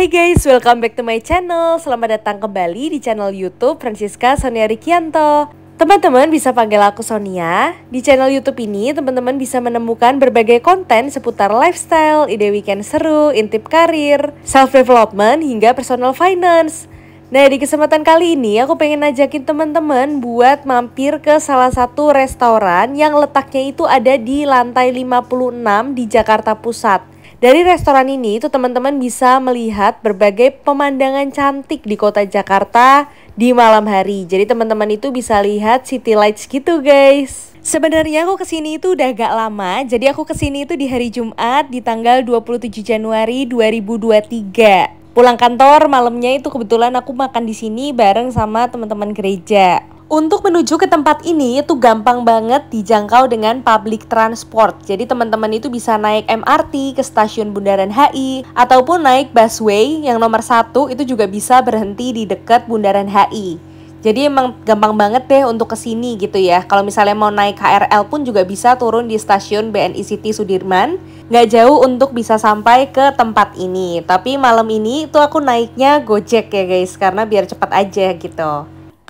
Hai guys, welcome back to my channel. Selamat datang kembali di channel YouTube Francisca Sonia Rikianto. Teman-teman bisa panggil aku Sonia. Di channel YouTube ini, teman-teman bisa menemukan berbagai konten seputar lifestyle, ide weekend seru, intip karir, self development hingga personal finance. Nah, di kesempatan kali ini aku pengen ajakin teman-teman buat mampir ke salah satu restoran yang letaknya itu ada di lantai 56 di Jakarta Pusat. Dari restoran ini itu teman-teman bisa melihat berbagai pemandangan cantik di kota Jakarta di malam hari. Jadi teman-teman itu bisa lihat city lights gitu guys. Sebenarnya aku kesini itu udah gak lama, jadi aku kesini itu di hari Jumat di tanggal 27 Januari 2023. Pulang kantor malamnya itu kebetulan aku makan di sini bareng sama teman-teman gereja. Untuk menuju ke tempat ini itu gampang banget dijangkau dengan public transport. Jadi teman-teman itu bisa naik MRT ke stasiun Bundaran HI ataupun naik busway yang nomor satu itu juga bisa berhenti di dekat Bundaran HI. Jadi emang gampang banget deh untuk kesini gitu ya. Kalau misalnya mau naik KRL pun juga bisa turun di stasiun BNI City Sudirman. Nggak jauh untuk bisa sampai ke tempat ini. Tapi malam ini itu aku naiknya Gojek ya guys, karena biar cepat aja gitu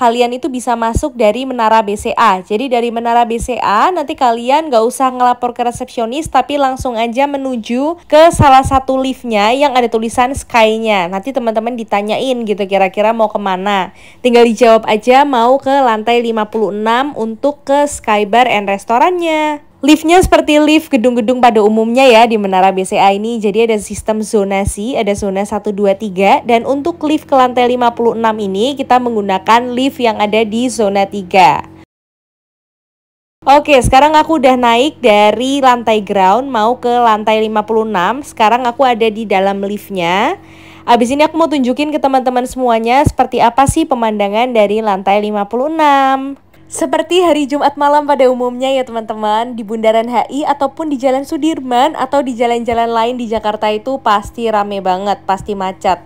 kalian itu bisa masuk dari menara BCA. Jadi dari menara BCA nanti kalian gak usah ngelapor ke resepsionis tapi langsung aja menuju ke salah satu liftnya yang ada tulisan sky-nya. Nanti teman-teman ditanyain gitu kira-kira mau kemana. Tinggal dijawab aja mau ke lantai 56 untuk ke Skybar and restorannya. Liftnya seperti lift gedung-gedung pada umumnya ya di Menara BCA ini. Jadi ada sistem zonasi, ada zona 1, 2, 3. Dan untuk lift ke lantai 56 ini kita menggunakan lift yang ada di zona 3. Oke, sekarang aku udah naik dari lantai ground mau ke lantai 56. Sekarang aku ada di dalam liftnya. Abis ini aku mau tunjukin ke teman-teman semuanya seperti apa sih pemandangan dari lantai 56. Seperti hari Jumat malam pada umumnya ya teman-teman, di Bundaran HI ataupun di Jalan Sudirman atau di jalan-jalan lain di Jakarta itu pasti rame banget, pasti macet.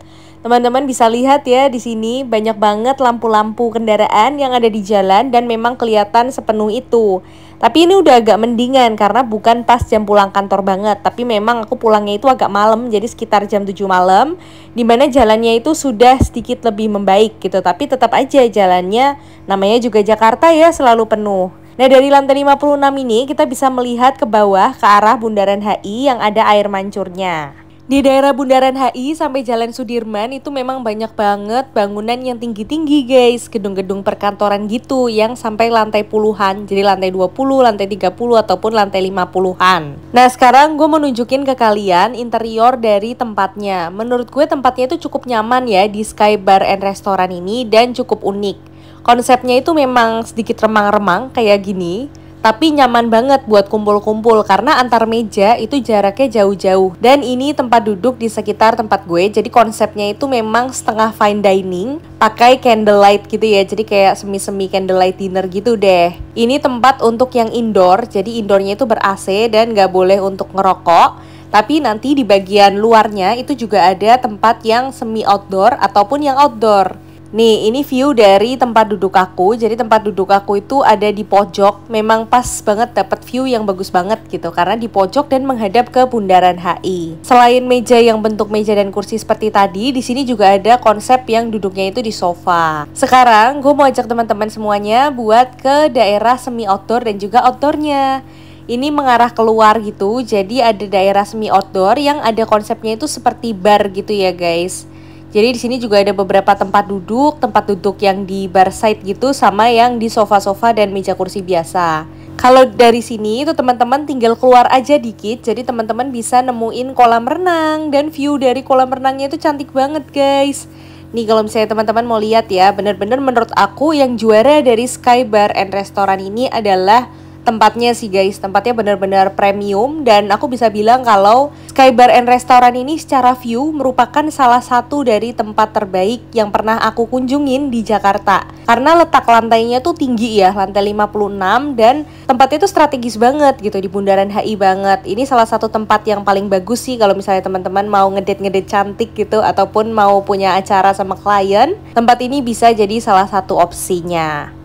Teman-teman bisa lihat ya di sini banyak banget lampu-lampu kendaraan yang ada di jalan dan memang kelihatan sepenuh itu. Tapi ini udah agak mendingan karena bukan pas jam pulang kantor banget Tapi memang aku pulangnya itu agak malam jadi sekitar jam 7 malam Dimana jalannya itu sudah sedikit lebih membaik gitu Tapi tetap aja jalannya namanya juga Jakarta ya selalu penuh Nah dari lantai 56 ini kita bisa melihat ke bawah ke arah Bundaran HI yang ada air mancurnya di daerah Bundaran HI sampai Jalan Sudirman itu memang banyak banget bangunan yang tinggi-tinggi guys Gedung-gedung perkantoran gitu yang sampai lantai puluhan Jadi lantai 20, lantai 30, ataupun lantai 50-an Nah sekarang gue mau nunjukin ke kalian interior dari tempatnya Menurut gue tempatnya itu cukup nyaman ya di Sky Bar and Restoran ini dan cukup unik Konsepnya itu memang sedikit remang-remang kayak gini tapi nyaman banget buat kumpul-kumpul karena antar meja itu jaraknya jauh-jauh. Dan ini tempat duduk di sekitar tempat gue, jadi konsepnya itu memang setengah fine dining, pakai candlelight gitu ya, jadi kayak semi-semi candlelight dinner gitu deh. Ini tempat untuk yang indoor, jadi indoornya itu ber-AC dan nggak boleh untuk ngerokok. Tapi nanti di bagian luarnya itu juga ada tempat yang semi outdoor ataupun yang outdoor. Nih, ini view dari tempat duduk aku. Jadi tempat duduk aku itu ada di pojok. Memang pas banget dapat view yang bagus banget gitu karena di pojok dan menghadap ke bundaran HI. Selain meja yang bentuk meja dan kursi seperti tadi, di sini juga ada konsep yang duduknya itu di sofa. Sekarang gue mau ajak teman-teman semuanya buat ke daerah semi outdoor dan juga outdoornya ini mengarah keluar gitu jadi ada daerah semi outdoor yang ada konsepnya itu seperti bar gitu ya guys jadi di sini juga ada beberapa tempat duduk, tempat duduk yang di bar side gitu sama yang di sofa-sofa dan meja kursi biasa. Kalau dari sini itu teman-teman tinggal keluar aja dikit Jadi teman-teman bisa nemuin kolam renang Dan view dari kolam renangnya itu cantik banget guys Nih kalau misalnya teman-teman mau lihat ya Bener-bener menurut aku yang juara dari Sky Bar and Restoran ini adalah tempatnya sih guys Tempatnya bener-bener premium Dan aku bisa bilang kalau Sky Bar and Restoran ini secara view merupakan salah satu dari tempat terbaik yang pernah aku kunjungin di Jakarta. Karena letak lantainya tuh tinggi ya, lantai 56 dan tempatnya tuh strategis banget gitu di Bundaran HI banget. Ini salah satu tempat yang paling bagus sih kalau misalnya teman-teman mau ngedit-ngedit cantik gitu ataupun mau punya acara sama klien. Tempat ini bisa jadi salah satu opsinya.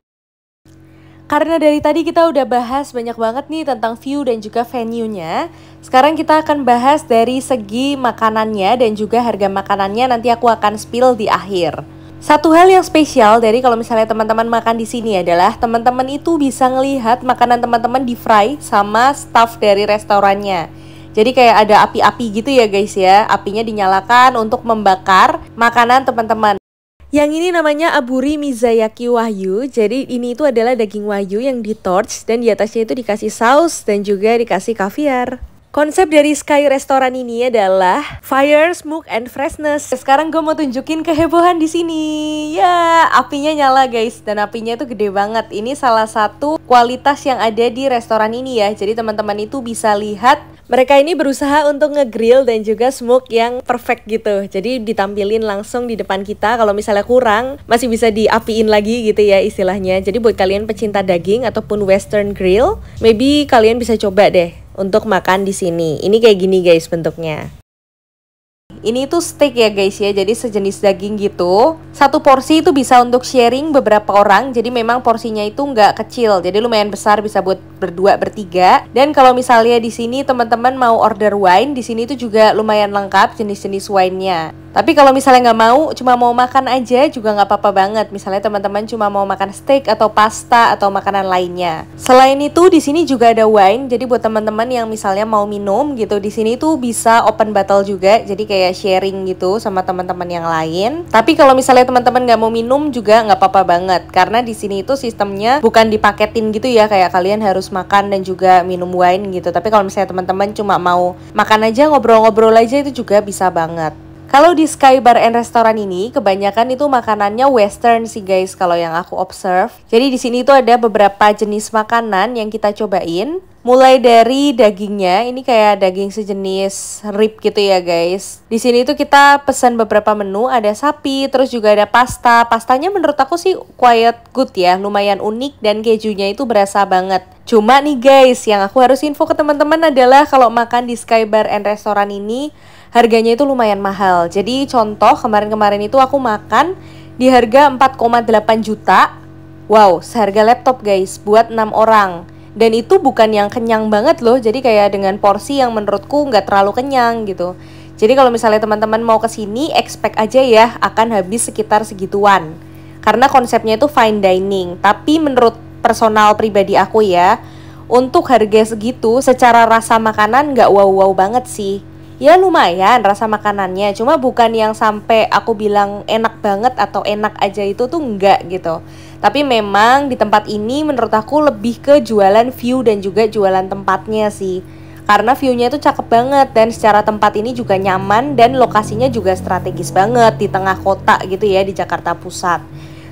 Karena dari tadi kita udah bahas banyak banget nih tentang view dan juga venue-nya. Sekarang kita akan bahas dari segi makanannya dan juga harga makanannya nanti aku akan spill di akhir. Satu hal yang spesial dari kalau misalnya teman-teman makan di sini adalah teman-teman itu bisa ngelihat makanan teman-teman di fry sama staff dari restorannya. Jadi kayak ada api-api gitu ya guys ya, apinya dinyalakan untuk membakar makanan teman-teman. Yang ini namanya aburi mizayaki wahyu. Jadi ini itu adalah daging wahyu yang ditorch dan di atasnya itu dikasih saus dan juga dikasih kaviar. Konsep dari Sky Restoran ini adalah fire, smoke, and freshness. Sekarang gue mau tunjukin kehebohan di sini. Ya, apinya nyala guys dan apinya itu gede banget. Ini salah satu kualitas yang ada di restoran ini ya. Jadi teman-teman itu bisa lihat mereka ini berusaha untuk ngegrill dan juga smoke yang perfect gitu. Jadi ditampilin langsung di depan kita. Kalau misalnya kurang, masih bisa diapiin lagi gitu ya istilahnya. Jadi buat kalian pecinta daging ataupun western grill, maybe kalian bisa coba deh untuk makan di sini. Ini kayak gini guys bentuknya. Ini tuh steak ya guys ya, jadi sejenis daging gitu. Satu porsi itu bisa untuk sharing beberapa orang, jadi memang porsinya itu nggak kecil, jadi lumayan besar bisa buat berdua bertiga. Dan kalau misalnya di sini teman-teman mau order wine, di sini itu juga lumayan lengkap jenis-jenis wine-nya. Tapi kalau misalnya nggak mau, cuma mau makan aja juga nggak apa-apa banget. Misalnya teman-teman cuma mau makan steak atau pasta atau makanan lainnya. Selain itu, di sini juga ada wine. Jadi buat teman-teman yang misalnya mau minum gitu, di sini tuh bisa open bottle juga. Jadi kayak sharing gitu sama teman-teman yang lain. Tapi kalau misalnya teman-teman nggak mau minum juga nggak apa-apa banget, karena di sini itu sistemnya bukan dipaketin gitu ya, kayak kalian harus makan dan juga minum wine gitu. Tapi kalau misalnya teman-teman cuma mau makan aja, ngobrol-ngobrol aja itu juga bisa banget. Kalau di Sky Bar and Restoran ini kebanyakan itu makanannya western sih guys kalau yang aku observe. Jadi di sini itu ada beberapa jenis makanan yang kita cobain. Mulai dari dagingnya, ini kayak daging sejenis rib gitu ya guys. Di sini itu kita pesan beberapa menu, ada sapi, terus juga ada pasta. Pastanya menurut aku sih quiet good ya, lumayan unik dan kejunya itu berasa banget. Cuma nih guys, yang aku harus info ke teman-teman adalah kalau makan di Sky Bar and Restoran ini harganya itu lumayan mahal. Jadi contoh kemarin-kemarin itu aku makan di harga 4,8 juta. Wow, seharga laptop guys buat 6 orang. Dan itu bukan yang kenyang banget loh, jadi kayak dengan porsi yang menurutku nggak terlalu kenyang gitu. Jadi kalau misalnya teman-teman mau kesini, expect aja ya akan habis sekitar segituan. Karena konsepnya itu fine dining, tapi menurut personal pribadi aku ya, untuk harga segitu secara rasa makanan nggak wow-wow banget sih ya lumayan rasa makanannya cuma bukan yang sampai aku bilang enak banget atau enak aja itu tuh enggak gitu tapi memang di tempat ini menurut aku lebih ke jualan view dan juga jualan tempatnya sih karena viewnya itu cakep banget dan secara tempat ini juga nyaman dan lokasinya juga strategis banget di tengah kota gitu ya di Jakarta Pusat.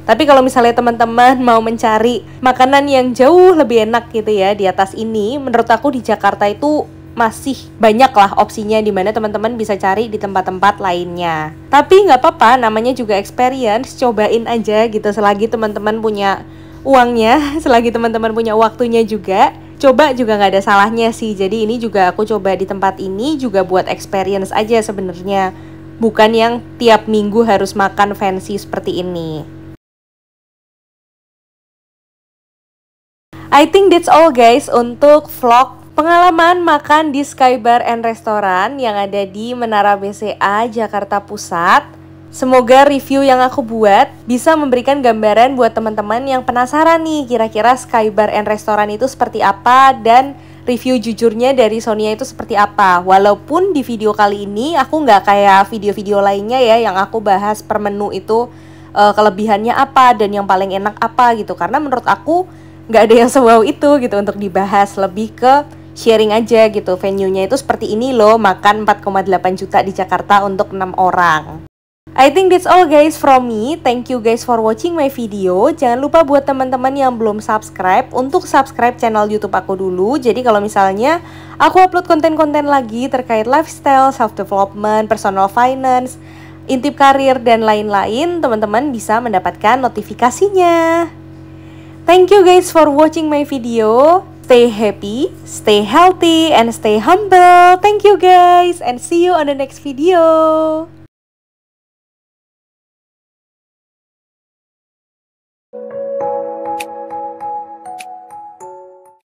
Tapi kalau misalnya teman-teman mau mencari makanan yang jauh lebih enak gitu ya di atas ini, menurut aku di Jakarta itu masih banyak lah opsinya di mana teman-teman bisa cari di tempat-tempat lainnya. Tapi nggak apa-apa, namanya juga experience, cobain aja gitu selagi teman-teman punya uangnya, selagi teman-teman punya waktunya juga. Coba juga nggak ada salahnya sih. Jadi ini juga aku coba di tempat ini juga buat experience aja sebenarnya. Bukan yang tiap minggu harus makan fancy seperti ini. I think that's all guys untuk vlog Pengalaman makan di Skybar and Restoran yang ada di Menara BCA Jakarta Pusat. Semoga review yang aku buat bisa memberikan gambaran buat teman-teman yang penasaran nih kira-kira Skybar and Restoran itu seperti apa dan review jujurnya dari Sonia itu seperti apa. Walaupun di video kali ini aku nggak kayak video-video lainnya ya yang aku bahas per menu itu eh, kelebihannya apa dan yang paling enak apa gitu. Karena menurut aku nggak ada yang sewau itu gitu untuk dibahas lebih ke sharing aja gitu venue-nya itu seperti ini loh makan 4,8 juta di Jakarta untuk 6 orang I think that's all guys from me. Thank you guys for watching my video. Jangan lupa buat teman-teman yang belum subscribe untuk subscribe channel YouTube aku dulu. Jadi kalau misalnya aku upload konten-konten lagi terkait lifestyle, self development, personal finance, intip karir dan lain-lain, teman-teman bisa mendapatkan notifikasinya. Thank you guys for watching my video. stay happy, stay healthy, and stay humble. Thank you guys and see you on the next video.